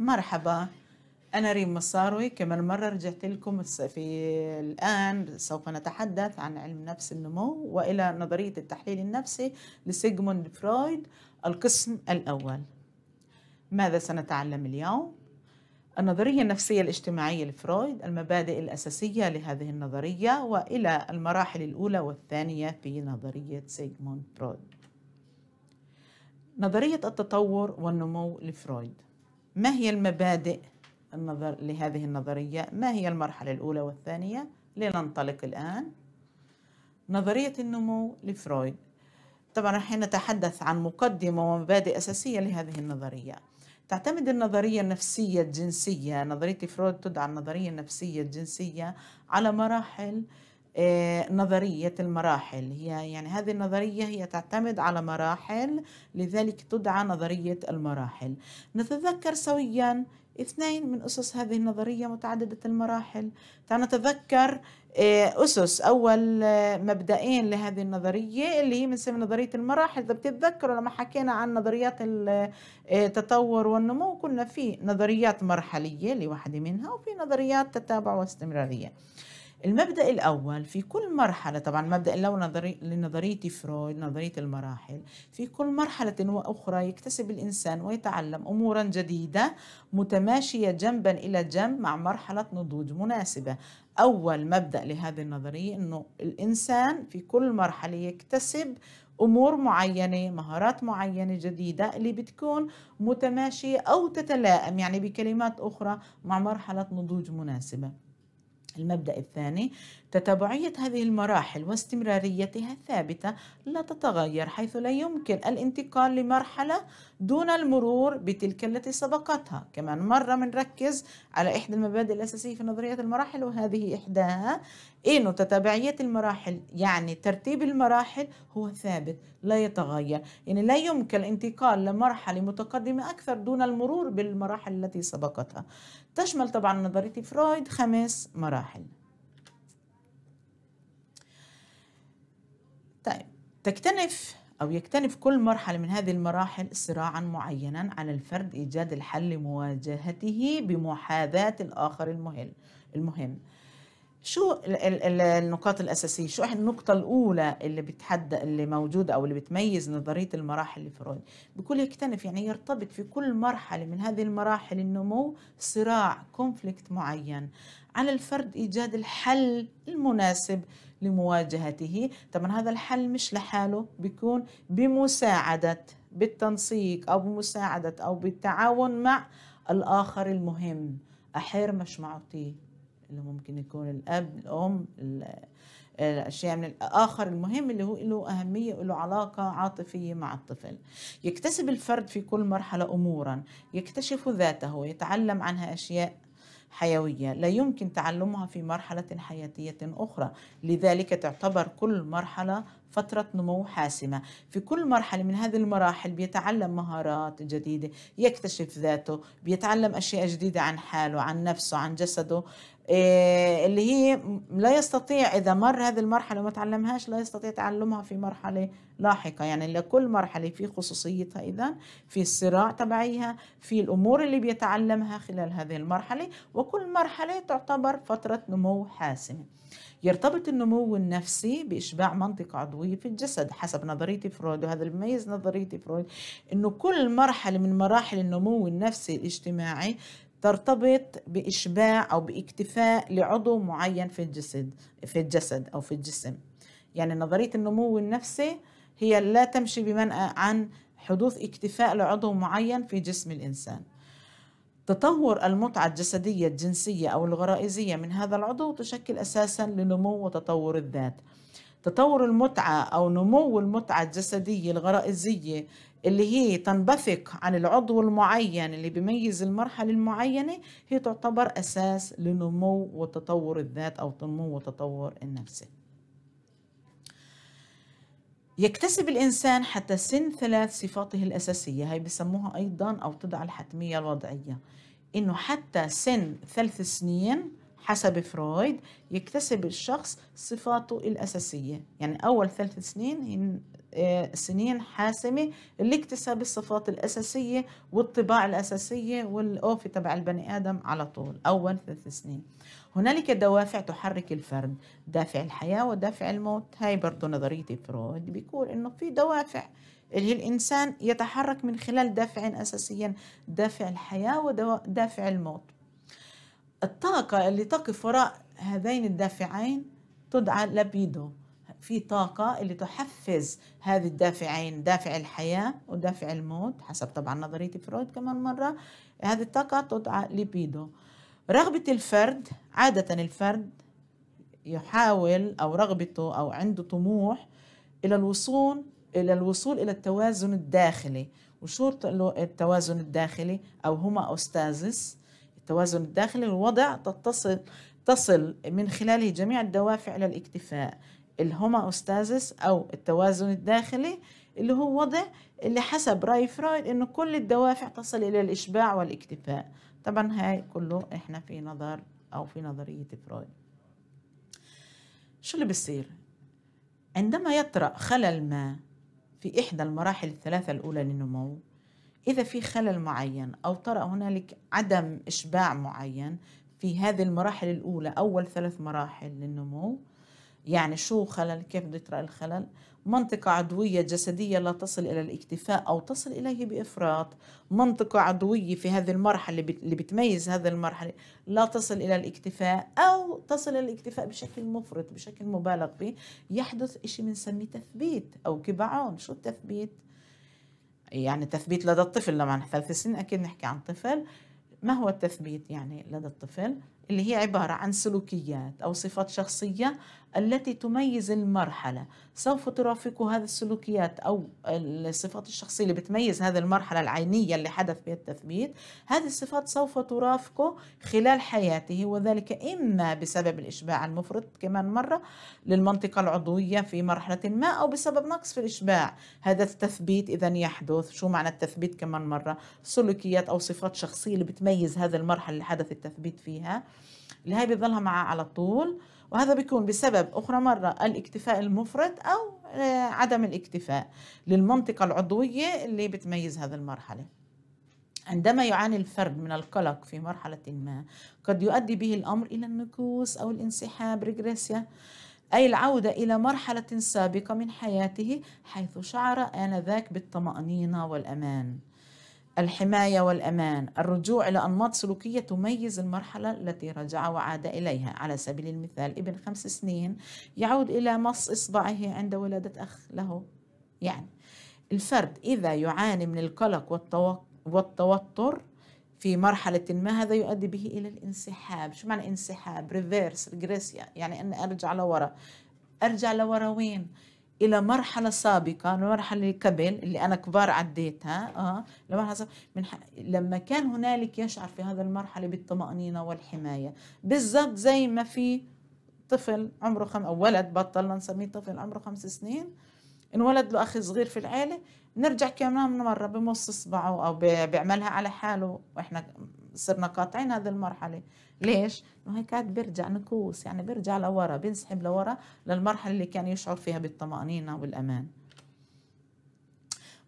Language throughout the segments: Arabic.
مرحبا أنا ريم مصاروي كمان مرة رجعت لكم في الآن سوف نتحدث عن علم نفس النمو وإلى نظرية التحليل النفسي لسيغموند فرويد القسم الأول ماذا سنتعلم اليوم؟ النظرية النفسية الاجتماعية لفرويد المبادئ الأساسية لهذه النظرية وإلى المراحل الأولى والثانية في نظرية سيغموند فرويد نظرية التطور والنمو لفرويد ما هي المبادئ النظر لهذه النظرية ما هي المرحلة الأولى والثانية لننطلق الآن نظرية النمو لفرويد طبعا حين نتحدث عن مقدمة ومبادئ أساسية لهذه النظرية تعتمد النظرية النفسية الجنسية نظرية فرويد تدعى النظرية النفسية الجنسية على مراحل آه آه، نظرية المراحل هي يعني هذه النظرية هي تعتمد على مراحل لذلك تدعى نظرية المراحل نتذكر سويا اثنين من أسس هذه النظرية متعددة المراحل نتذكر آه، أسس أول آه، مبدئين لهذه النظرية اللي هي من نظرية المراحل إذا بتتذكروا لما حكينا عن نظريات التطور والنمو كنا في نظريات مرحلية لوحدة منها وفي نظريات تتابع واستمرارية المبدأ الأول في كل مرحلة طبعا المبدأ الأول نظري لنظرية فرويد نظرية المراحل في كل مرحلة وأخرى يكتسب الإنسان ويتعلم أمورا جديدة متماشية جنبا إلى جنب مع مرحلة نضوج مناسبة أول مبدأ لهذه النظرية أنه الإنسان في كل مرحلة يكتسب امور معينه مهارات معينه جديده اللي بتكون متماشيه او تتلائم يعني بكلمات اخرى مع مرحله نضوج مناسبه المبدأ الثاني تتابعيه هذه المراحل واستمراريتها ثابته لا تتغير حيث لا يمكن الانتقال لمرحلة دون المرور بتلك التي سبقتها كمان مرة بنركز على إحدى المبادئ الأساسية في نظرية المراحل وهذه إحداها إنه تتابعيه المراحل يعني ترتيب المراحل هو ثابت لا يتغير يعني لا يمكن الانتقال لمرحلة متقدمة أكثر دون المرور بالمراحل التي سبقتها تشمل طبعا نظرية فرويد خمس مراحل طيب تكتنف أو يكتنف كل مرحلة من هذه المراحل صراعا معينا على الفرد إيجاد الحل لمواجهته بمحاذاة الآخر المهم المهم شو النقاط الأساسية؟ شو النقطة الأولى اللي بتحدى اللي موجودة أو اللي بتميز نظرية المراحل لفرويد؟ بيقول يكتنف يعني يرتبط في كل مرحلة من هذه المراحل النمو صراع كونفليكت معين على الفرد إيجاد الحل المناسب لمواجهته، طبعا هذا الحل مش لحاله بيكون بمساعدة بالتنسيق أو بمساعدة أو بالتعاون مع الآخر المهم أحير مش معطيه اللي ممكن يكون الاب الام الاشياء من الاخر المهم اللي هو له اهميه وله علاقه عاطفيه مع الطفل يكتسب الفرد في كل مرحله امورا يكتشف ذاته يتعلم عنها اشياء حيوية لا يمكن تعلمها في مرحلة حياتية أخرى لذلك تعتبر كل مرحلة فترة نمو حاسمة في كل مرحلة من هذه المراحل بيتعلم مهارات جديدة يكتشف ذاته بيتعلم أشياء جديدة عن حاله عن نفسه عن جسده آه، اللي هي لا يستطيع إذا مر هذه المرحلة وما تعلمهاش لا يستطيع تعلمها في مرحلة لاحقة يعني لكل مرحلة في خصوصيتها إذا في الصراع تبعيها في الأمور اللي بيتعلمها خلال هذه المرحلة وكل مرحلة تعتبر فترة نمو حاسمة يرتبط النمو النفسي بإشباع منطقة عضوية في الجسد حسب نظرية فرويد وهذا اللي بيميز نظرية فرويد إنه كل مرحلة من مراحل النمو النفسي الاجتماعي ترتبط بإشباع أو باكتفاء لعضو معين في الجسد في الجسد أو في الجسم يعني نظرية النمو النفسي هي لا تمشي بمنأى عن حدوث اكتفاء لعضو معين في جسم الإنسان تطور المتعة الجسدية الجنسية أو الغرائزية من هذا العضو تشكل أساسا لنمو وتطور الذات تطور المتعة أو نمو المتعة الجسدية الغرائزية اللي هي تنبثق عن العضو المعين اللي بيميز المرحلة المعينة هي تعتبر أساس لنمو وتطور الذات أو نمو وتطور النفس يكتسب الإنسان حتى سن ثلاث صفاته الأساسية هاي بسموها أيضا أو تدعى الحتمية الوضعية إنه حتى سن ثلاث سنين حسب فرويد يكتسب الشخص صفاته الأساسية يعني أول ثلاث سنين آه، سنين حاسمة لاكتساب الصفات الأساسية والطباع الأساسية والأوفة تبع البني آدم على طول أول ثلاث سنين هنالك دوافع تحرك الفرد دافع الحياة ودافع الموت هاي برضو نظرية فرويد بيقول إنه في دوافع اللي الإنسان يتحرك من خلال دافع أساسيا دافع الحياة ودافع الموت الطاقة اللي تقف وراء هذين الدافعين تدعى لابيدو في طاقة اللي تحفز هذه الدافعين دافع الحياة ودافع الموت حسب طبعا نظرية فرويد كمان مرة هذه الطاقة تدعى ليبيدو رغبة الفرد عادة الفرد يحاول أو رغبته أو عنده طموح إلى الوصول إلى الوصول إلى التوازن الداخلي وشو التوازن الداخلي أو هما أوستازس التوازن الداخلي الوضع تتصل تصل من خلاله جميع الدوافع إلى الاكتفاء الهوماوستازس أو التوازن الداخلي اللي هو وضع اللي حسب رأي فرويد انه كل الدوافع تصل إلى الإشباع والاكتفاء طبعا هاي كله إحنا في نظر أو في نظرية فرويد شو اللي بيصير عندما يطرأ خلل ما في إحدى المراحل الثلاثة الأولى للنمو إذا في خلل معين أو طرأ هنالك عدم إشباع معين في هذه المراحل الأولى أول ثلاث مراحل للنمو يعني شو خلل كيف بده يطرأ الخلل منطقة عضوية جسدية لا تصل إلى الاكتفاء أو تصل إليه بإفراط منطقة عضوية في هذه المرحلة اللي بتميز هذه المرحلة لا تصل إلى الاكتفاء أو تصل إلى الاكتفاء بشكل مفرط بشكل مبالغ فيه يحدث إشي بنسميه تثبيت أو كبعون شو التثبيت؟ يعني تثبيت لدى الطفل لما ثلاث سنين أكيد نحكي عن طفل ما هو التثبيت يعني لدى الطفل اللي هي عبارة عن سلوكيات أو صفات شخصية التي تميز المرحلة سوف ترافق هذه السلوكيات أو الصفات الشخصية اللي بتميز هذه المرحلة العينية اللي حدث بها التثبيت هذه الصفات سوف ترافقه خلال حياته وذلك إما بسبب الإشباع المفرط كمان مرة للمنطقة العضوية في مرحلة ما أو بسبب نقص في الإشباع هذا التثبيت إذا يحدث شو معنى التثبيت كمان مرة سلوكيات أو صفات شخصية اللي بتميز هذه المرحلة اللي حدث التثبيت فيها اللي هي بيظلها معاه على طول وهذا بيكون بسبب أخرى مرة الاكتفاء المفرط أو آه، عدم الاكتفاء للمنطقة العضوية اللي بتميز هذه المرحلة عندما يعاني الفرد من القلق في مرحلة ما قد يؤدي به الأمر إلى النكوص أو الانسحاب ريجريسيا أي العودة إلى مرحلة سابقة من حياته حيث شعر آنذاك بالطمأنينة والأمان الحماية والأمان الرجوع إلى أنماط سلوكية تميز المرحلة التي رجع وعاد إليها على سبيل المثال ابن خمس سنين يعود إلى مص إصبعه عند ولادة أخ له يعني الفرد إذا يعاني من القلق والتوتر في مرحلة ما هذا يؤدي به إلى الانسحاب شو معنى انسحاب ريفيرس ريجريسيا يعني أن أرجع لورا أرجع لورا وين الى مرحله سابقه المرحله اللي قبل اللي انا كبار عديتها اه لمرحله من ح... لما كان هنالك يشعر في هذا المرحله بالطمانينه والحمايه بالضبط زي ما في طفل عمره خم او ولد بطلنا نسميه طفل عمره خمس سنين انولد له اخ صغير في العيله نرجع كمان مره بمص اصبعه او بيعملها على حاله واحنا صرنا قاطعين هذه المرحله ليش انه هيك قاعد بيرجع نكوس يعني بيرجع لورا بينسحب لورا للمرحله اللي كان يشعر فيها بالطمانينه والامان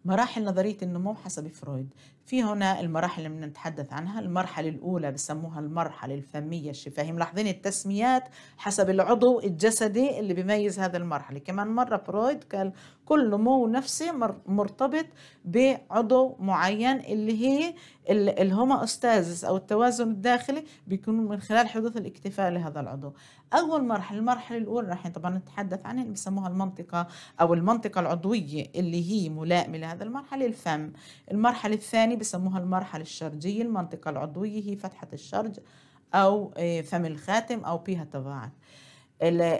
مراحل نظرية النمو حسب فرويد في هنا المراحل اللي بنتحدث عنها المرحلة الأولى بسموها المرحلة الفمية الشفاهية ملاحظين التسميات حسب العضو الجسدي اللي بيميز هذا المرحلة كمان مرة فرويد قال كل نمو نفسي مرتبط بعضو معين اللي هي اللي هما أستاذس أو التوازن الداخلي بيكون من خلال حدوث الاكتفاء لهذا العضو أول مرحلة المرحلة الأولى راح طبعا نتحدث عنها بسموها المنطقة أو المنطقة العضوية اللي هي ملائمة لهذا المرحلة الفم المرحلة الثانية بسموها المرحلة الشرجية المنطقة العضوية هي فتحة الشرج أو آه، فم الخاتم أو بيها تباعد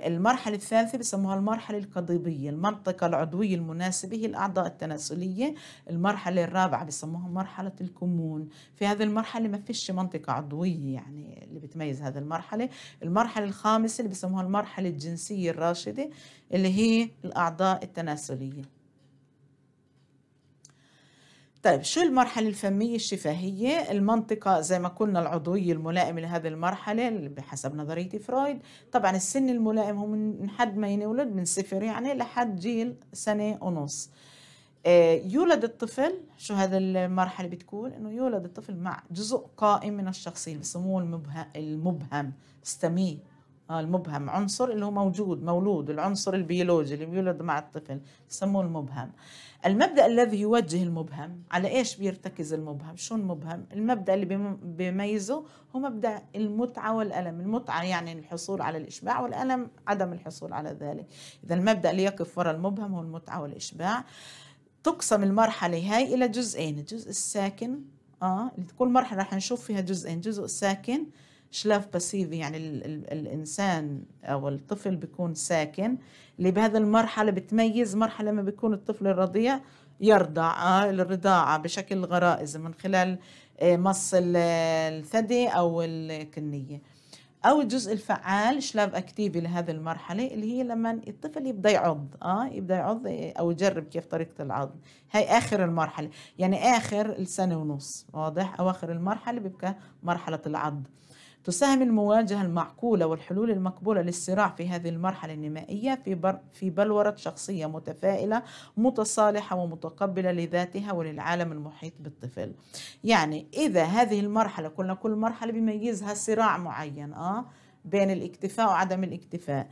المرحلة الثالثة بسموها المرحلة القضيبية المنطقة العضوية المناسبة هي الأعضاء التناسلية المرحلة الرابعة بسموها مرحلة الكمون في هذه المرحلة ما فيش منطقة عضوية يعني اللي بتميز هذه المرحلة المرحلة الخامسة اللي بسموها المرحلة الجنسية الراشدة اللي هي الأعضاء التناسلية طيب شو المرحلة الفمية الشفاهية؟ المنطقة زي ما قلنا العضوية الملائمة لهذه المرحلة بحسب نظرية فرويد طبعا السن الملائم هو من حد ما ينولد من صفر يعني لحد جيل سنة ونص آه، يولد الطفل شو هذا المرحلة بتكون انه يولد الطفل مع جزء قائم من الشخصية بسموه المبهم المبهم استمي آه، المبهم عنصر اللي هو موجود مولود العنصر البيولوجي اللي بيولد مع الطفل بسموه المبهم المبدا الذي يوجه المبهم على ايش بيرتكز المبهم شو المبهم المبدا اللي بيميزه هو مبدا المتعه والالم المتعه يعني الحصول على الاشباع والالم عدم الحصول على ذلك اذا المبدا اللي يقف وراء المبهم هو المتعه والاشباع تقسم المرحله هاي الى جزئين الجزء الساكن اه كل مرحله رح نشوف فيها جزئين جزء ساكن شلاف باسيفي يعني الـ الـ الانسان او الطفل بيكون ساكن اللي بهذا المرحله بتميز مرحله لما بيكون الطفل الرضيع يرضع آه، الرضاعه بشكل غرائز من خلال آه، مص الثدي او الكنيه او الجزء الفعال شلاف اكتيفي لهذه المرحله اللي هي لما الطفل يبدا يعض اه يبدا يعض او يجرب كيف طريقه العض هاي اخر المرحله يعني اخر السنه ونص واضح اواخر المرحله بيبقى مرحله العض تساهم المواجهة المعقولة والحلول المقبولة للصراع في هذه المرحلة النمائية في, بر في بلورة شخصية متفائلة متصالحة ومتقبلة لذاتها وللعالم المحيط بالطفل يعني إذا هذه المرحلة كنا كل مرحلة بيميزها صراع معين آه بين الاكتفاء وعدم الاكتفاء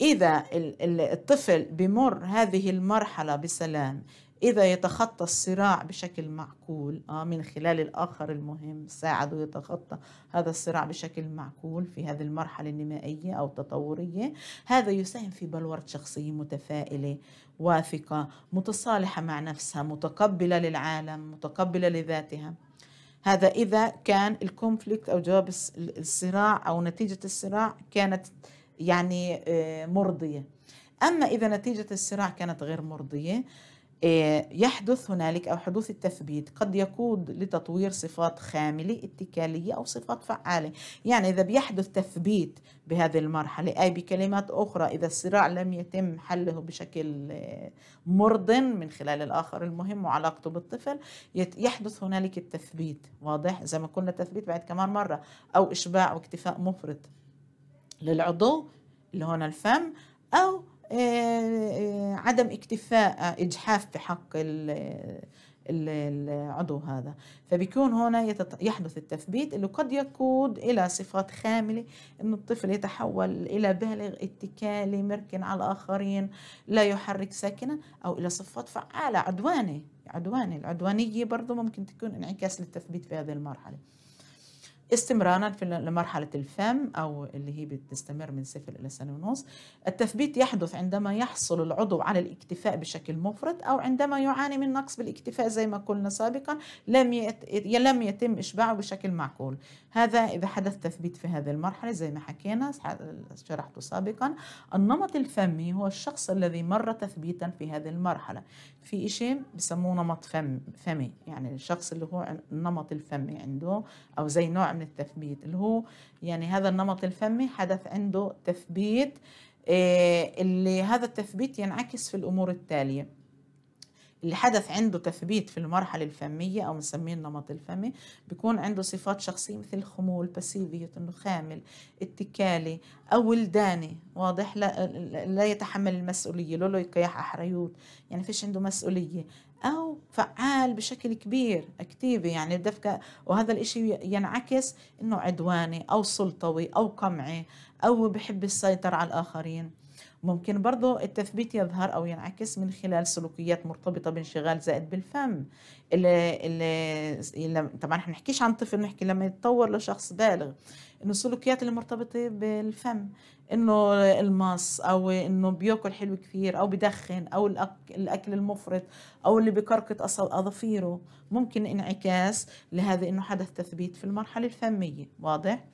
إذا الطفل بمر هذه المرحلة بسلام إذا يتخطى الصراع بشكل معقول آه من خلال الآخر المهم ساعده يتخطى هذا الصراع بشكل معقول في هذه المرحلة النمائية أو التطورية هذا يساهم في بلورة شخصية متفائلة واثقة متصالحة مع نفسها متقبلة للعالم متقبلة لذاتها هذا إذا كان الكونفليكت أو جواب الصراع أو نتيجة الصراع كانت يعني آه، مرضية أما إذا نتيجة الصراع كانت غير مرضية آه، يحدث هنالك أو حدوث التثبيت قد يقود لتطوير صفات خاملة اتكالية أو صفات فعالة يعني إذا بيحدث تثبيت بهذه المرحلة أي بكلمات أخرى إذا الصراع لم يتم حله بشكل آه، مرض من خلال الآخر المهم وعلاقته بالطفل يحدث هنالك التثبيت واضح زي ما قلنا تثبيت بعد كمان مرة أو إشباع واكتفاء مفرط للعضو اللي هون الفم أو آه، آه، عدم اكتفاء آه، إجحاف بحق العضو هذا فبيكون هنا يحدث التثبيت اللي قد يقود إلى صفات خاملة انه الطفل يتحول إلى بالغ اتكالي مركن على الآخرين لا يحرك ساكنا أو إلى صفات فعالة عدواني عدواني العدوانية برضه ممكن تكون انعكاس للتثبيت في هذه المرحلة استمرارا في لمرحلة الفم أو اللي هي بتستمر من سفل إلى سنة ونص التثبيت يحدث عندما يحصل العضو على الاكتفاء بشكل مفرط أو عندما يعاني من نقص بالاكتفاء زي ما قلنا سابقا لم لم يتم إشباعه بشكل معقول هذا إذا حدث تثبيت في هذه المرحلة زي ما حكينا شرحته سابقا النمط الفمي هو الشخص الذي مر تثبيتا في هذه المرحلة في إشي بسموه نمط فم فمي يعني الشخص اللي هو النمط الفمي عنده أو زي نوع من التثبيت اللي هو يعني هذا النمط الفمي حدث عنده تثبيت إيه اللي هذا التثبيت ينعكس في الأمور التالية اللي حدث عنده تثبيت في المرحلة الفمية أو بنسميه النمط الفمي بيكون عنده صفات شخصية مثل الخمول باسيفيه إنه خامل اتكالي أو ولداني واضح لا, لا يتحمل المسؤولية لولو يكيح أحريوت يعني فيش عنده مسؤولية أو فعال بشكل كبير أكتيفي يعني دفكة وهذا الإشي ينعكس إنه عدواني أو سلطوي أو قمعي أو بحب السيطرة على الآخرين ممكن برضو التثبيت يظهر أو ينعكس من خلال سلوكيات مرتبطة بانشغال زائد بالفم اللي اللي طبعا احنا نحكيش عن طفل نحكي لما يتطور لشخص بالغ انه السلوكيات اللي مرتبطة بالفم انه المص او انه بياكل حلو كثير او بدخن او الاكل المفرط او اللي بكركت اصل اظافيره ممكن انعكاس لهذا انه حدث تثبيت في المرحلة الفمية واضح؟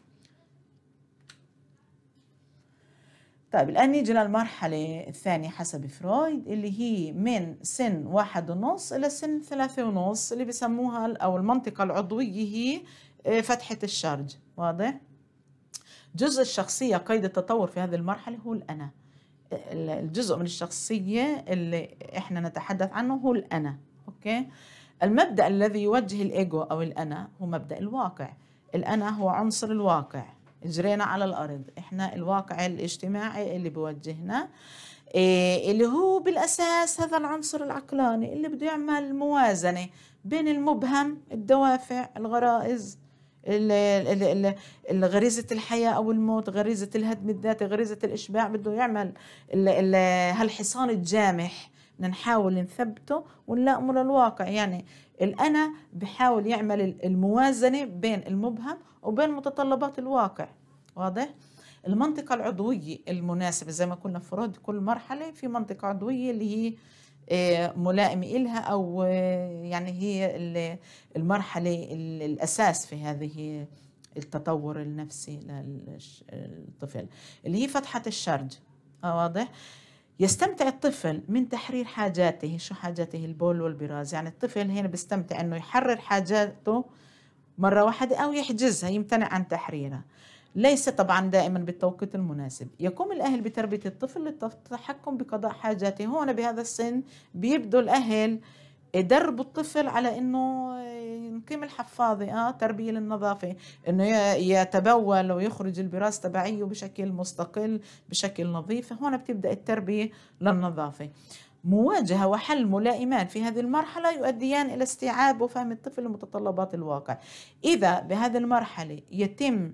طيب الآن نيجي للمرحلة الثانية حسب فرويد اللي هي من سن واحد ونص إلى سن ثلاثة ونص اللي بسموها أو المنطقة العضوية هي آه، فتحة الشرج واضح؟ جزء الشخصية قيد التطور في هذه المرحلة هو الأنا الجزء من الشخصية اللي إحنا نتحدث عنه هو الأنا أوكي؟ المبدأ الذي يوجه الإيجو أو الأنا هو مبدأ الواقع الأنا هو عنصر الواقع جرينا على الارض احنا الواقع الاجتماعي اللي بوجهنا إيه اللي هو بالاساس هذا العنصر العقلاني اللي بده يعمل موازنه بين المبهم الدوافع الغرائز غريزة الحياة أو الموت غريزة الهدم الذاتي غريزة الإشباع بده يعمل الـ الـ هالحصان الجامح بدنا نحاول نثبته ونلاقمه للواقع يعني الأنا بحاول يعمل الموازنة بين المبهم وبين متطلبات الواقع واضح؟ المنطقة العضوية المناسبة زي ما كنا فراد كل مرحلة في منطقة عضوية اللي هي آه، ملائمة إلها أو آه، يعني هي المرحلة الأساس في هذه التطور النفسي للطفل اللي هي فتحة الشرج واضح؟ يستمتع الطفل من تحرير حاجاته شو حاجاته البول والبراز يعني الطفل هنا بيستمتع انه يحرر حاجاته مرة واحدة أو يحجزها يمتنع عن تحريرها ليس طبعا دائما بالتوقيت المناسب يقوم الأهل بتربية الطفل للتحكم بقضاء حاجاته هنا بهذا السن بيبدو الأهل يدربوا الطفل على انه نقيم آه، الحفاظه اه تربية للنظافة انه يتبول ويخرج البراز تبعيه بشكل مستقل بشكل نظيف هون بتبدأ التربية للنظافة مواجهة وحل ملائمان في هذه المرحلة يؤديان إلى استيعاب وفهم الطفل لمتطلبات الواقع إذا بهذه المرحلة يتم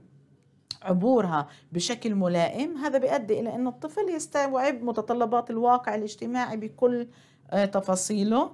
عبورها بشكل ملائم هذا بيؤدي إلى أن الطفل يستوعب متطلبات الواقع الاجتماعي بكل آه، تفاصيله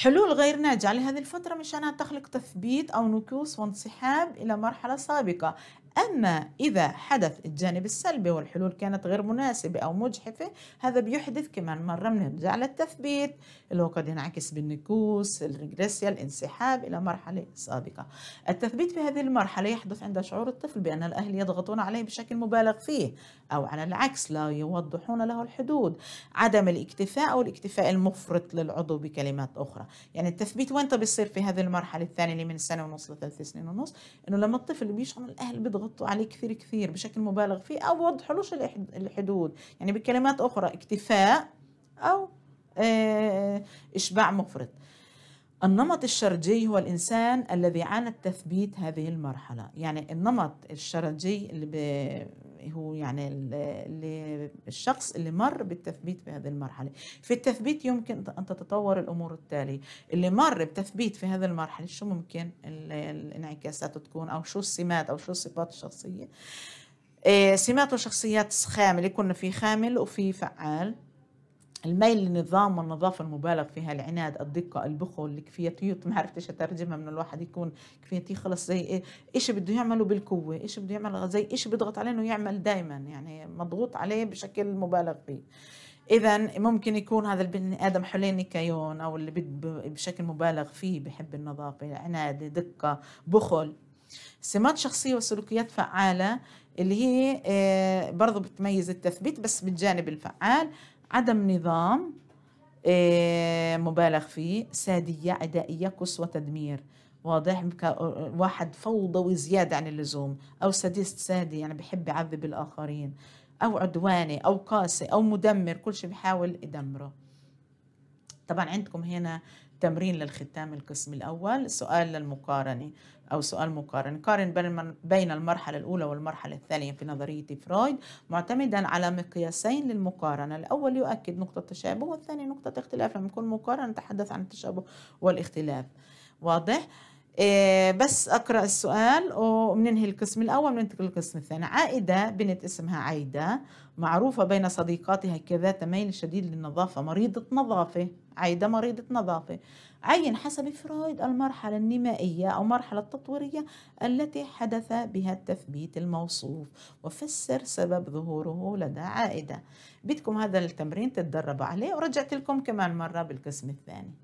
حلول غير ناجعة لهذه الفترة مشانها تخلق تثبيت أو نكوص وانسحاب إلى مرحلة سابقة أما إذا حدث الجانب السلبي والحلول كانت غير مناسبة أو مجحفة هذا بيحدث كمان مرة بنرجع للتثبيت اللي هو قد ينعكس بالنكوس الريجريسيا الانسحاب إلى مرحلة سابقة التثبيت في هذه المرحلة يحدث عند شعور الطفل بأن الأهل يضغطون عليه بشكل مبالغ فيه أو على العكس لا يوضحون له الحدود عدم الاكتفاء أو الاكتفاء المفرط للعضو بكلمات أخرى يعني التثبيت وين بيصير في هذه المرحلة الثانية اللي من سنة ونص لثلاث سنين ونص إنه لما الطفل بيشعر الأهل بيضغط يضغط عليه كثير كثير بشكل مبالغ فيه أو لهش الحدود يعني بكلمات أخرى اكتفاء أو آه، إشباع مفرط النمط الشرجي هو الإنسان الذي عانى التثبيت هذه المرحلة يعني النمط الشرجي اللي هو يعني الشخص اللي مر بالتثبيت في هذه المرحلة في التثبيت يمكن أن تتطور الأمور التالية اللي مر بتثبيت في هذه المرحلة شو ممكن الانعكاسات تكون أو شو السمات أو شو الصفات الشخصية آه، سمات وشخصيات خامل يكون في خامل وفي فعال الميل للنظام والنظافة المبالغ فيها العناد الدقة البخل الكفيتية ما عرفتش أترجمها من الواحد يكون كفيتي خلص زي إيه إيش بده يعمله بالقوة إيش بده يعمل زي إيش بيضغط عليه إنه يعمل دائما يعني مضغوط عليه بشكل مبالغ فيه إذا ممكن يكون هذا البني آدم حواليه كيون أو اللي بشكل مبالغ فيه بحب النظافة عناد دقة بخل سمات شخصية وسلوكيات فعالة اللي هي آه، برضو بتميز التثبيت بس بالجانب الفعال عدم نظام آه، مبالغ فيه سادية عدائية قصوى تدمير واضح واحد فوضى وزيادة عن اللزوم أو ساديست سادي يعني بحب يعذب الآخرين أو عدواني أو قاسي أو مدمر كل شيء بحاول يدمره طبعا عندكم هنا تمرين للختام القسم الأول سؤال للمقارنة أو سؤال مقارن قارن بين المرحلة الأولى والمرحلة الثانية في نظرية فرويد معتمدا على مقياسين للمقارنة الأول يؤكد نقطة تشابه والثاني نقطة اختلاف لما يكون مقارنة نتحدث عن التشابه والاختلاف واضح؟ إيه بس اقرا السؤال وبننهي القسم الاول وننتقل للقسم الثاني عائده بنت اسمها عايده معروفه بين صديقاتها كذات ميل شديد للنظافه مريضه نظافه عايدة مريضة نظافة عين حسب فرويد المرحلة النمائية أو مرحلة التطويرية التي حدث بها التثبيت الموصوف وفسر سبب ظهوره لدى عائدة بدكم هذا التمرين تتدربوا عليه ورجعت لكم كمان مرة بالقسم الثاني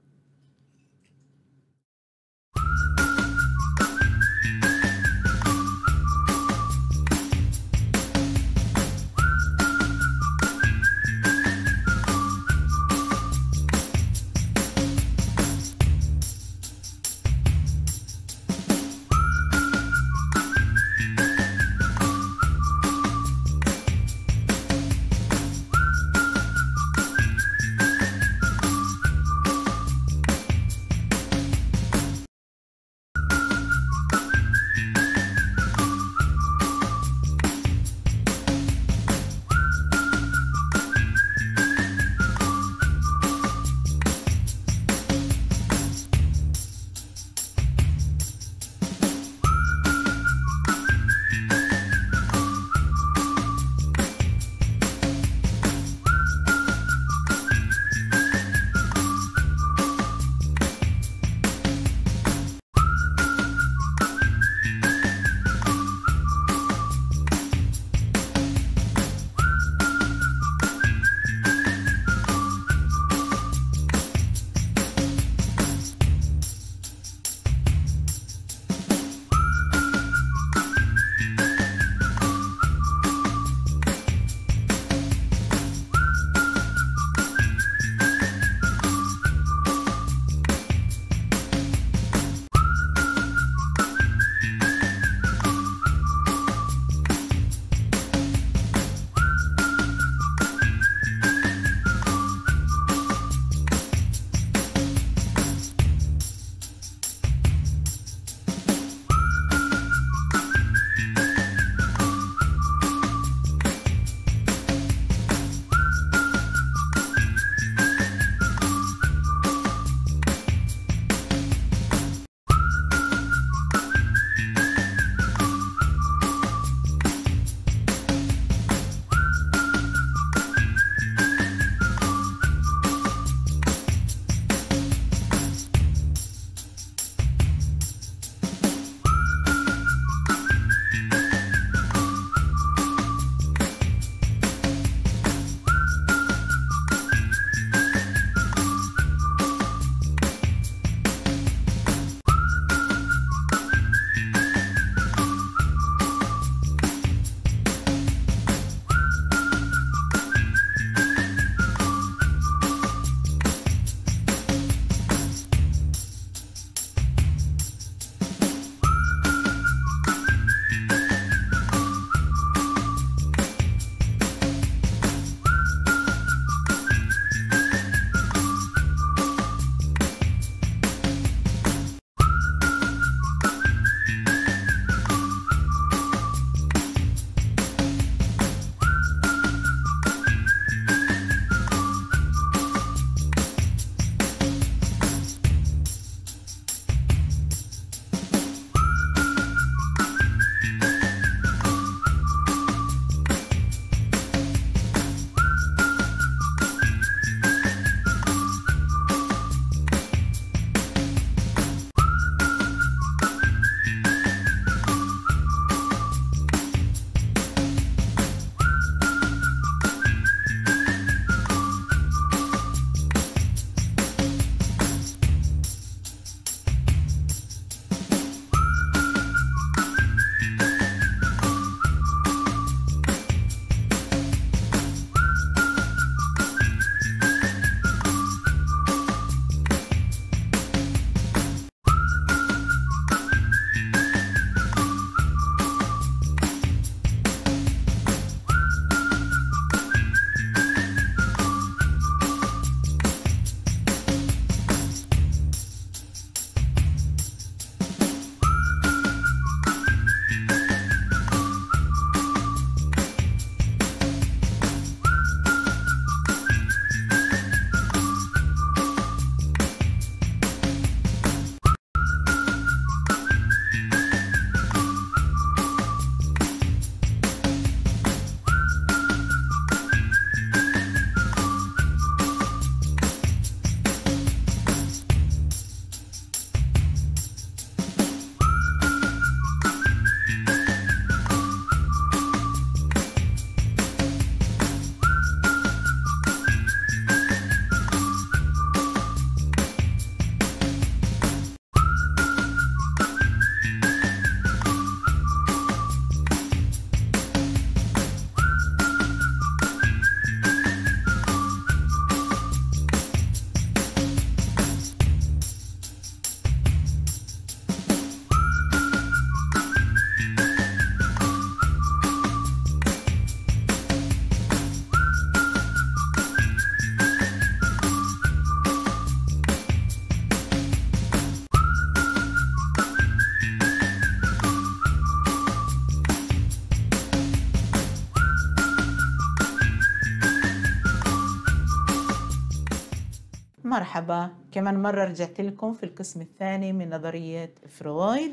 مرحبا كمان مرة رجعت لكم في القسم الثاني من نظرية فرويد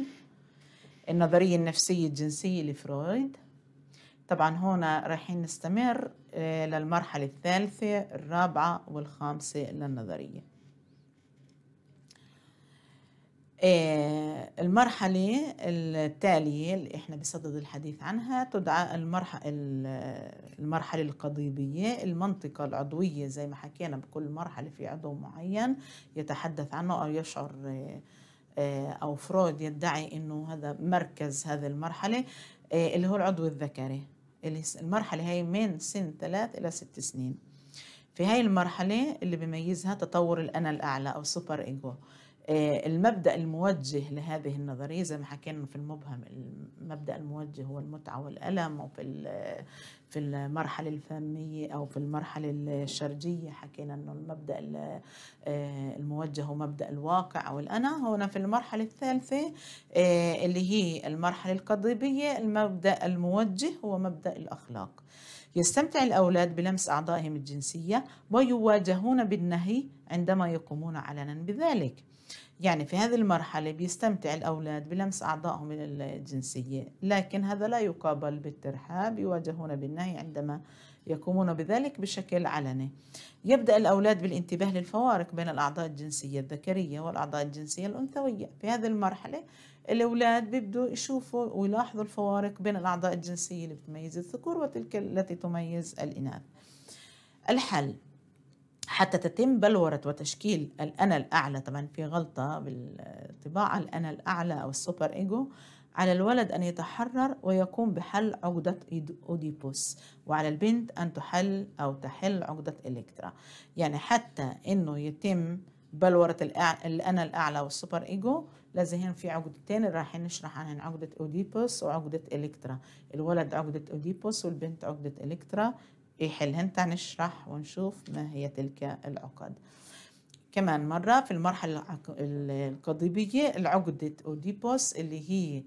النظرية النفسية الجنسية لفرويد طبعا هنا رايحين نستمر آه، للمرحلة الثالثة الرابعة والخامسة للنظرية آه، المرحلة التالية اللي احنا بصدد الحديث عنها تدعى المرحلة القضيبية المنطقة العضوية زي ما حكينا بكل مرحلة في عضو معين يتحدث عنه أو يشعر آه، آه، أو فرويد يدعي أنه هذا مركز هذه المرحلة اللي هو العضو الذكري المرحلة هي من سن ثلاث إلى ست سنين في هاي المرحلة اللي بميزها تطور الأنا الأعلى أو سوبر إيجو آه، المبدأ الموجه لهذه النظرية زي ما حكينا في المبهم المبدأ الموجه هو المتعة والألم وفي في المرحلة الفنيه أو في المرحلة الشرجية حكينا أنه المبدأ آه، الموجه هو مبدأ الواقع أو الأنا هنا في المرحلة الثالثة آه، اللي هي المرحلة القضيبية المبدأ الموجه هو مبدأ الأخلاق يستمتع الأولاد بلمس أعضائهم الجنسية ويواجهون بالنهي عندما يقومون علنا بذلك يعني في هذه المرحلة بيستمتع الأولاد بلمس أعضائهم الجنسية لكن هذا لا يقابل بالترحاب يواجهون بالنهي عندما يقومون بذلك بشكل علني يبدأ الأولاد بالانتباه للفوارق بين الأعضاء الجنسية الذكرية والأعضاء الجنسية الأنثوية في هذه المرحلة الأولاد بيبدوا يشوفوا ويلاحظوا الفوارق بين الأعضاء الجنسية اللي بتميز الذكور وتلك التي تميز الإناث الحل حتى تتم بلورة وتشكيل الأنا الأعلى طبعا في غلطة بالطباعة الأنا الأعلى أو السوبر إيجو على الولد أن يتحرر ويقوم بحل عقدة أوديبوس وعلى البنت أن تحل أو تحل عقدة إلكترا يعني حتى أنه يتم بلورة الأنا الأعلى والسوبر إيجو لازم في عقدتين رايحين نشرح عنهن عقدة أوديبوس وعقدة إلكترا الولد عقدة أوديبوس والبنت عقدة إلكترا يحلهن نشرح ونشوف ما هي تلك العقد كمان مرة في المرحلة القضيبية العقدة أوديبوس اللي هي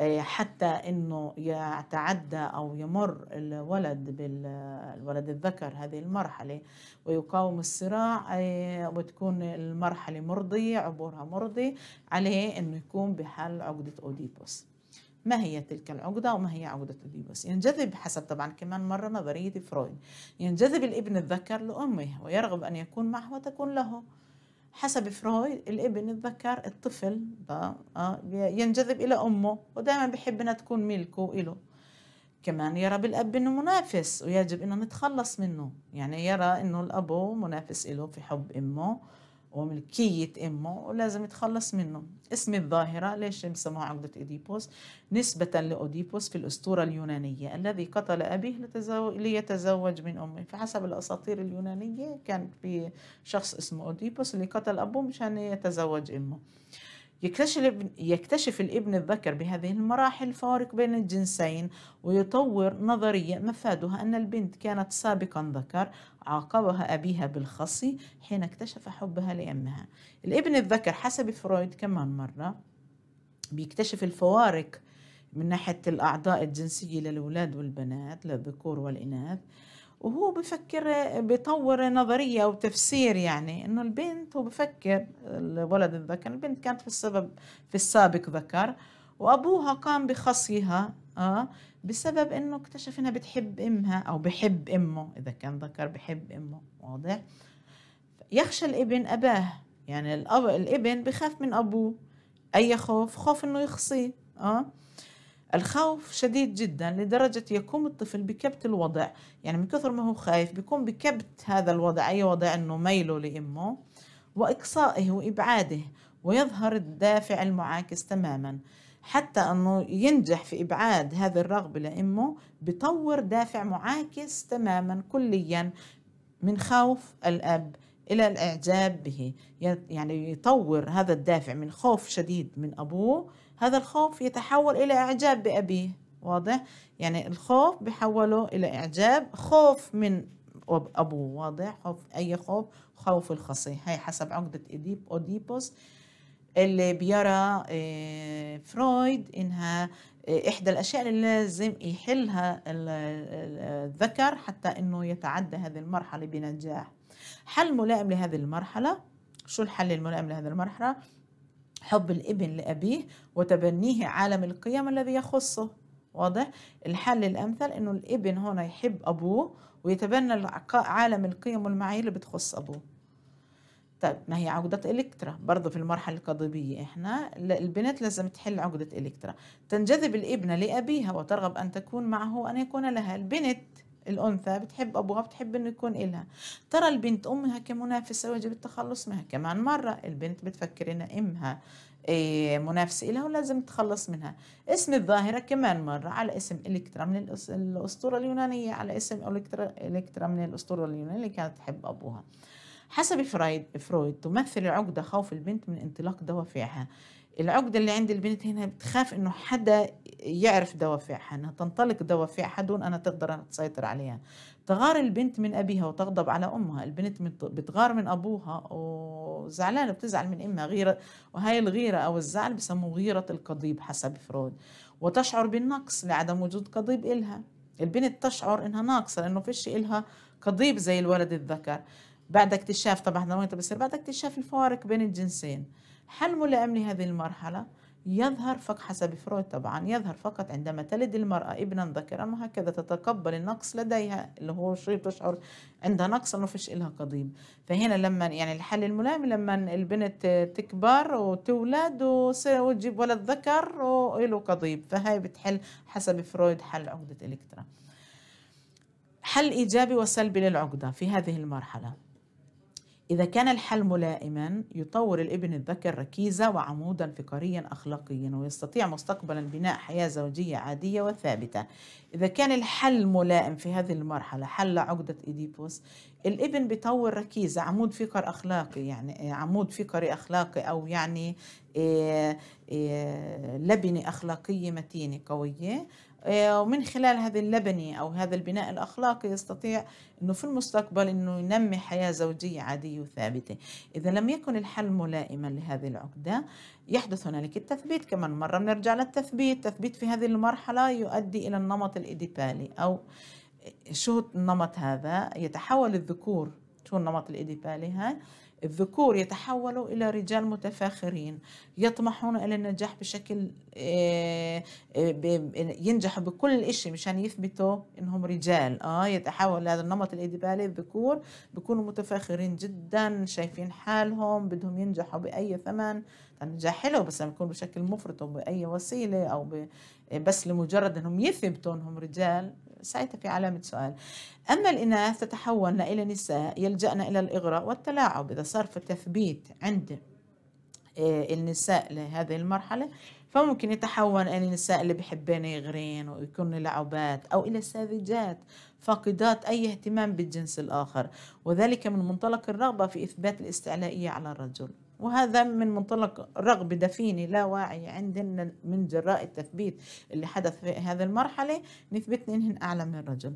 آه، حتى انه يتعدى او يمر الولد بالولد الذكر هذه المرحله ويقاوم الصراع آه، وتكون المرحله مرضيه عبورها مرضي عليه انه يكون بحال عقده اوديبوس ما هي تلك العقدة وما هي عقدة أوديبوس ينجذب حسب طبعا كمان مرة نظرية فرويد ينجذب الابن الذكر لأمه ويرغب أن يكون معه وتكون له حسب فرويد الابن الذكر الطفل آه، ينجذب إلى أمه ودائما بحب أنها تكون ملكه وإله كمان يرى بالأب أنه منافس ويجب أنه نتخلص منه يعني يرى أنه الأب منافس له في حب أمه وملكية أمه ولازم يتخلص منه اسم الظاهرة ليش مسموها عقدة أديبوس نسبة لأوديبوس في الأسطورة اليونانية الذي قتل أبيه ليتزوج من أمه فحسب الأساطير اليونانية كان في شخص اسمه أوديبوس اللي قتل أبوه مشان يتزوج أمه يكتشف يكتشف الابن الذكر بهذه المراحل الفوارق بين الجنسين ويطور نظرية مفادها أن البنت كانت سابقا ذكر عاقبها أبيها بالخصي حين اكتشف حبها لأمها الابن الذكر حسب فرويد كمان مرة بيكتشف الفوارق من ناحية الأعضاء الجنسية للأولاد والبنات للذكور والإناث وهو بفكر بيطور نظرية وتفسير يعني إنه البنت هو بفكر الولد الذكر البنت كانت في السبب في السابق ذكر وأبوها قام بخصيها آه بسبب إنه اكتشف إنها بتحب أمها أو بحب أمه إذا كان ذكر بحب أمه واضح يخشى الابن أباه يعني الأب الابن بخاف من أبوه أي خوف خوف إنه يخصيه آه الخوف شديد جدا لدرجة يقوم الطفل بكبت الوضع يعني من كثر ما هو خايف بيقوم بكبت هذا الوضع أي وضع أنه ميله لأمه وإقصائه وإبعاده ويظهر الدافع المعاكس تماما حتى أنه ينجح في إبعاد هذه الرغبة لأمه بطور دافع معاكس تماما كليا من خوف الأب إلى الإعجاب به يعني يطور هذا الدافع من خوف شديد من أبوه هذا الخوف يتحول إلى إعجاب بأبيه واضح يعني الخوف بحوله إلى إعجاب خوف من أبوه واضح خوف أي خوف خوف الخصي هي حسب عقدة إديب أوديبوس اللي بيرى آه، فرويد إنها آه، إحدى الأشياء اللي لازم يحلها الذكر حتى إنه يتعدى هذه المرحلة بنجاح حل ملائم لهذه المرحلة شو الحل الملائم لهذه المرحلة حب الابن لأبيه وتبنيه عالم القيم الذي يخصه واضح الحل الأمثل إنه الابن هنا يحب أبوه ويتبنى عالم القيم والمعايير اللي بتخص أبوه طيب ما هي عقدة إلكترا برضه في المرحلة القضيبية إحنا البنت لازم تحل عقدة إلكترا تنجذب الابنة لأبيها وترغب أن تكون معه وأن يكون لها البنت الأنثى بتحب أبوها بتحب إنه يكون إلها ترى البنت أمها كمنافسة ويجب التخلص منها كمان مرة البنت بتفكر إن أمها إيه، منافسة إلها ولازم تخلص منها اسم الظاهرة كمان مرة على اسم إلكترا من الأسطورة اليونانية على اسم إلكترا من الأسطورة اليونانية اللي كانت تحب أبوها حسب فرويد, فرويد تمثل العقدة خوف البنت من انطلاق دوافعها العقدة اللي عند البنت هنا بتخاف انه حدا يعرف دوافعها انها تنطلق دوافعها دون انها تقدر أن تسيطر عليها تغار البنت من ابيها وتغضب على امها البنت بتغار من ابوها وزعلانه بتزعل من امها غيره وهي الغيره او الزعل بسموه غيره القضيب حسب فرويد وتشعر بالنقص لعدم وجود قضيب إلها البنت تشعر إنها ناقصة لأنه فيش إلها قضيب زي الولد الذكر بعد اكتشاف طبعا بصير بعد اكتشاف الفوارق بين الجنسين حل ملائم لهذه المرحلة يظهر فقط حسب فرويد طبعا يظهر فقط عندما تلد المرأة ابنا ذكرا وهكذا تتقبل النقص لديها اللي هو شيء تشعر عندها نقص انه فيش إلها قضيب فهنا لما يعني الحل الملائم لما البنت تكبر وتولد وتجيب ولد ذكر وله قضيب فهي بتحل حسب فرويد حل عقدة إلكترا حل إيجابي وسلبي للعقدة في هذه المرحلة إذا كان الحل ملائما يطور الابن الذكر ركيزة وعمودا فكريا أخلاقيا ويستطيع مستقبلا بناء حياة زوجية عادية وثابتة إذا كان الحل ملائم في هذه المرحلة حل عقدة إيديبوس الابن بيطور ركيزة عمود فكر أخلاقي يعني عمود فكري أخلاقي أو يعني إيه، إيه، لبنة أخلاقية متينة قوية آه، ومن خلال هذه اللبنة أو هذا البناء الأخلاقي يستطيع أنه في المستقبل أنه ينمي حياة زوجية عادية وثابتة إذا لم يكن الحل ملائما لهذه العقدة يحدث هنالك التثبيت كمان مرة بنرجع للتثبيت التثبيت في هذه المرحلة يؤدي إلى النمط الإديبالي أو شو النمط هذا يتحول الذكور شو النمط الإديبالي هاي الذكور يتحولوا إلى رجال متفاخرين يطمحون إلى النجاح بشكل آه، آه، ينجحوا بكل شيء مشان يثبتوا إنهم رجال آه يتحول هذا النمط الإدبالي الذكور بيكونوا متفاخرين جدا شايفين حالهم بدهم ينجحوا بأي ثمن النجاح حلو بس لما يكون بشكل مفرط أو بأي وسيلة أو بس لمجرد إنهم يثبتوا إنهم رجال ساعتها في علامة سؤال أما الإناث تتحولن إلى نساء يلجأن إلى الإغراء والتلاعب إذا صار في تثبيت عند آه، النساء لهذه المرحلة فممكن يتحول إلى النساء اللي بحبين يغرين ويكون لعبات أو إلى ساذجات فاقدات أي اهتمام بالجنس الآخر وذلك من منطلق الرغبة في إثبات الاستعلائية على الرجل وهذا من منطلق رغبة دفيني لا واعي عندنا من جراء التثبيت اللي حدث في هذه المرحلة نثبت إنهن أعلى من الرجل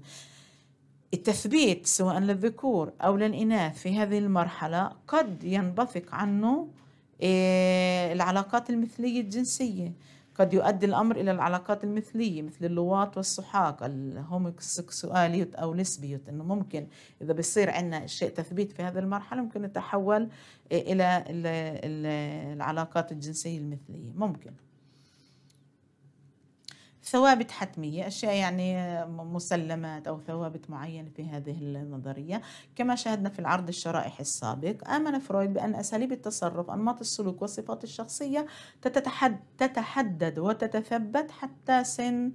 التثبيت سواء للذكور أو للإناث في هذه المرحلة قد ينبثق عنه إيه، العلاقات المثلية الجنسية قد يؤدي الأمر إلى العلاقات المثلية مثل اللواط والسحاق الهوموسيكسواليوت أو لسبيوت أنه ممكن إذا بصير عندنا شيء تثبيت في هذه المرحلة ممكن يتحول إلى العلاقات الجنسية المثلية ممكن ثوابت حتمية أشياء يعني آه، مسلمات أو ثوابت معينة في هذه النظرية كما شاهدنا في العرض الشرائح السابق آمن فرويد بأن أساليب التصرف أنماط السلوك وصفات الشخصية تتحدد وتتثبت حتى سن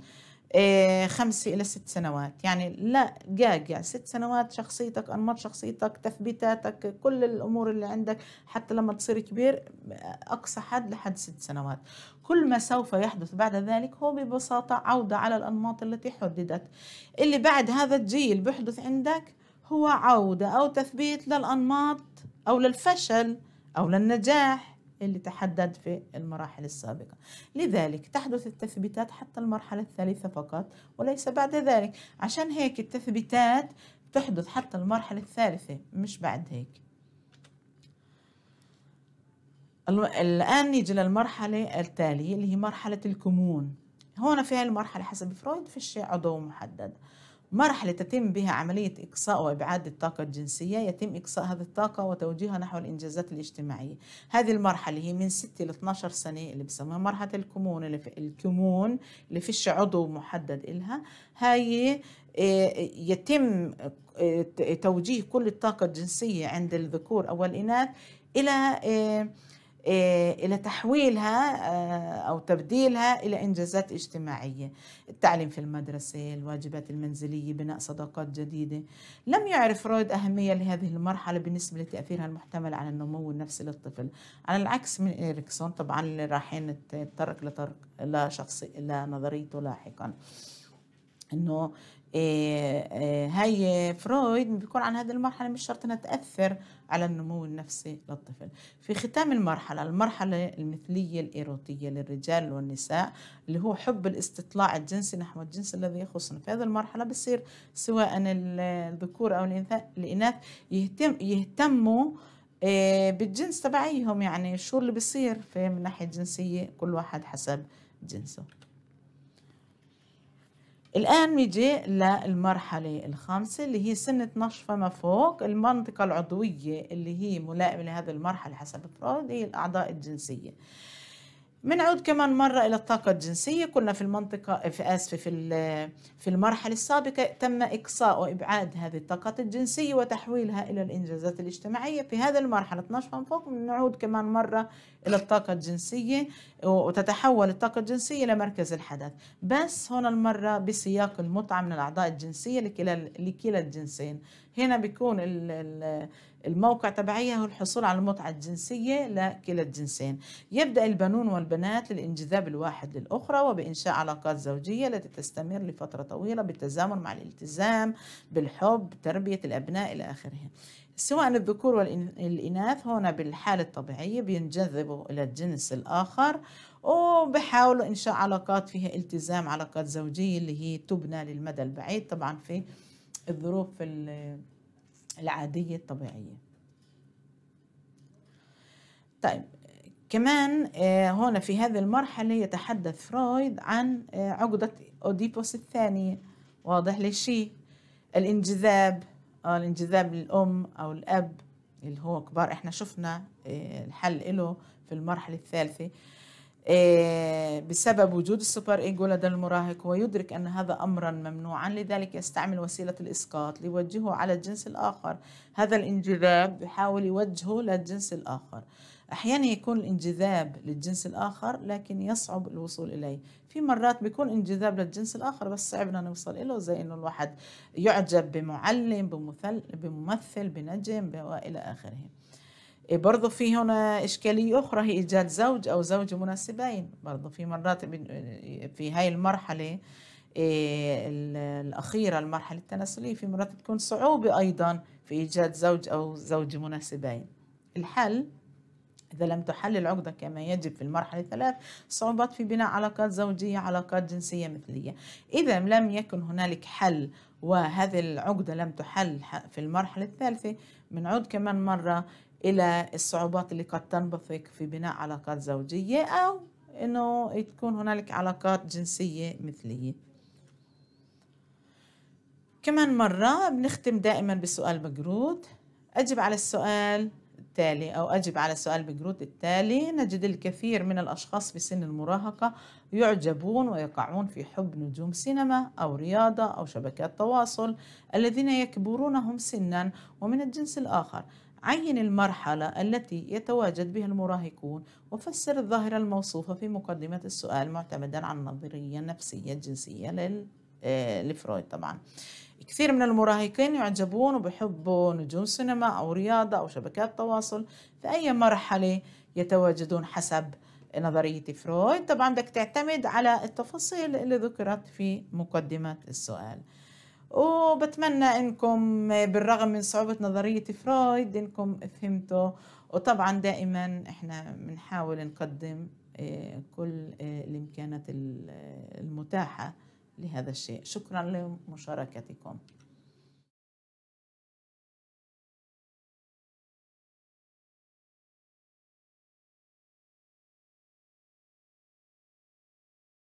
آه، خمس إلى ست سنوات يعني لا جاجع يعني ست سنوات شخصيتك أنماط شخصيتك تثبيتاتك كل الأمور اللي عندك حتى لما تصير كبير آه، أقصى حد لحد ست سنوات كل ما سوف يحدث بعد ذلك هو ببساطة عودة على الأنماط التي حددت اللي بعد هذا الجيل بيحدث عندك هو عودة أو تثبيت للأنماط أو للفشل أو للنجاح اللي تحدد في المراحل السابقة لذلك تحدث التثبيتات حتى المرحلة الثالثة فقط وليس بعد ذلك عشان هيك التثبيتات تحدث حتى المرحلة الثالثة مش بعد هيك الآن نيجي للمرحلة التالية اللي هي مرحلة الكمون هون في المرحلة حسب فرويد في فيش عضو محدد مرحلة تتم بها عملية إقصاء وإبعاد الطاقة الجنسية يتم إقصاء هذه الطاقة وتوجيهها نحو الإنجازات الاجتماعية هذه المرحلة هي من 6 ل 12 سنة اللي بسموها مرحلة الكمون اللي في الكمون اللي فيش عضو محدد إلها هاي آه، يتم آه، توجيه كل الطاقة الجنسية عند الذكور أو الإناث إلى إيه آه، إلى تحويلها آه، أو تبديلها إلى إنجازات اجتماعية التعليم في المدرسة الواجبات المنزلية بناء صداقات جديدة لم يعرف فرويد أهمية لهذه المرحلة بالنسبة لتأثيرها المحتمل على النمو النفسي للطفل على العكس من إريكسون طبعا اللي راحين نتطرق لطرق لا لنظريته لاحقا انه إيه، إيه، هاي فرويد بيكون عن هذه المرحلة مش شرط أنها تأثر على النمو النفسي للطفل في ختام المرحلة المرحلة المثلية الإيروتية للرجال والنساء اللي هو حب الاستطلاع الجنسي نحو الجنس الذي يخصنا في هذه المرحلة بصير سواء الذكور أو الإناث يهتم يهتموا إيه، بالجنس تبعيهم يعني شو اللي بصير في من ناحية جنسية كل واحد حسب جنسه الآن نيجي للمرحلة الخامسة اللي هي سنة نشف فما فوق المنطقة العضوية اللي هي ملائمة لهذه المرحلة حسب فرويد هي الأعضاء الجنسية بنعود كمان مرة إلى الطاقة الجنسية كنا في المنطقة في آسف في في المرحلة السابقة تم إقصاء وإبعاد هذه الطاقات الجنسية وتحويلها إلى الإنجازات الاجتماعية في هذه المرحلة 12 من فوق بنعود كمان مرة إلى الطاقة الجنسية وتتحول الطاقة الجنسية إلى مركز الحدث بس هنا المرة بسياق المتعة من الأعضاء الجنسية لكلا لكلا الجنسين هنا بيكون ال ال الموقع تبعيها هو الحصول على المتعة الجنسية لكلا الجنسين يبدأ البنون والبنات للانجذاب الواحد للأخرى وبإنشاء علاقات زوجية التي تستمر لفترة طويلة بالتزامن مع الالتزام بالحب تربية الأبناء إلى آخره سواء الذكور والإناث هنا بالحالة الطبيعية بينجذبوا إلى الجنس الآخر وبحاولوا إنشاء علاقات فيها التزام علاقات زوجية اللي هي تبنى للمدى البعيد طبعا في الظروف العادية الطبيعية طيب كمان هنا آه، في هذه المرحلة يتحدث فرويد عن آه، عقدة أوديبوس الثانية واضح ليش الانجذاب آه، الانجذاب للأم أو الأب اللي هو كبار احنا شفنا الحل له في المرحلة الثالثة آه، بسبب وجود السوبر ايجو لدى المراهق ويدرك أن هذا أمرا ممنوعا لذلك يستعمل وسيلة الإسقاط ليوجهه على الجنس الآخر هذا الانجذاب يحاول يوجهه للجنس الآخر أحيانا يكون الانجذاب للجنس الآخر لكن يصعب الوصول إليه في مرات بيكون انجذاب للجنس الآخر بس صعبنا نوصل إله زي إنه الواحد يعجب بمعلم بممثل بنجم وإلى آخره إيه، برضه في هنا إشكالية أخرى هي إيجاد زوج أو زوجة مناسبين برضه في مرات في هاي المرحلة إيه، الأخيرة المرحلة التناسلية في مرات تكون صعوبة أيضا في إيجاد زوج أو زوجة مناسبين الحل إذا لم تحل العقدة كما يجب في المرحلة الثلاث صعوبات في بناء علاقات زوجية علاقات جنسية مثلية إذا لم يكن هنالك حل وهذه العقدة لم تحل في المرحلة الثالثة بنعود كمان مرة الى الصعوبات اللي قد تنبثق في بناء علاقات زوجيه او انه تكون هنالك علاقات جنسيه مثليه كمان مرة بنختم دائما بسؤال بقرود أجب على السؤال التالي أو أجب على سؤال بقرود التالي نجد الكثير من الأشخاص في سن المراهقة يعجبون ويقعون في حب نجوم سينما أو رياضة أو شبكات تواصل الذين يكبرونهم سنا ومن الجنس الآخر عين المرحلة التي يتواجد بها المراهقون وفسر الظاهرة الموصوفة في مقدمة السؤال معتمدا على النظرية النفسية الجنسية لل... آه، لفرويد طبعا كثير من المراهقين يعجبون وبحبوا نجوم سينما أو رياضة أو شبكات تواصل في أي مرحلة يتواجدون حسب نظرية فرويد طبعا بدك تعتمد على التفاصيل اللي ذكرت في مقدمة السؤال وبتمنى انكم بالرغم من صعوبة نظرية فرويد انكم فهمتوا وطبعا دائما احنا بنحاول نقدم آه، كل آه، الامكانات آه، المتاحة لهذا الشيء شكرا لمشاركتكم